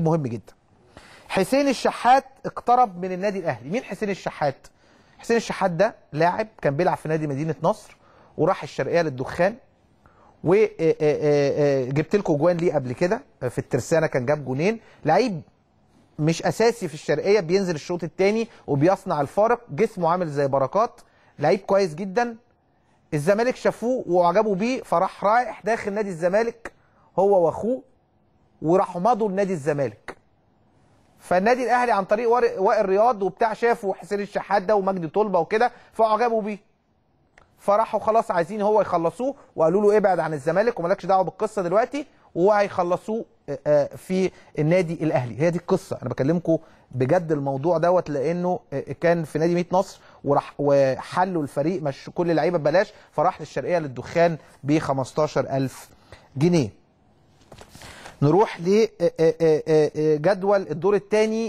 مهم جدا حسين الشحات اقترب من النادي الاهلي مين حسين الشحات حسين الشحات ده لاعب كان بيلعب في نادي مدينه نصر وراح الشرقيه للدخان وجبت آه، آه، آه، لكم جوان ليه قبل كده في الترسانه كان جاب جونين لعيب مش اساسي في الشرقيه بينزل الشوط الثاني وبيصنع الفارق جسمه عامل زي بركات لعيب كويس جدا الزمالك شافوه وعجبوا بيه فراح رايح داخل نادي الزمالك هو واخوه وراحوا مضوا لنادي الزمالك فالنادي الاهلي عن طريق وائل رياض وبتاع شافوا حسين الشحات ده ومجدي طلبه وكده فاعجبوا بيه فراحوا خلاص عايزين هو يخلصوه وقالوا له ابعد عن الزمالك ومالكش دعوه بالقصه دلوقتي وهيخلصوه آه، آه، في النادي الاهلي هي دي القصه انا بكلمكم بجد الموضوع دوت لانه آه، كان في نادي 100 نصر وراح وحلوا الفريق مش كل اللعيبه ببلاش فراح للشرقيه للدخان ب 15000 جنيه نروح لجدول آه، آه، آه، الدور الثاني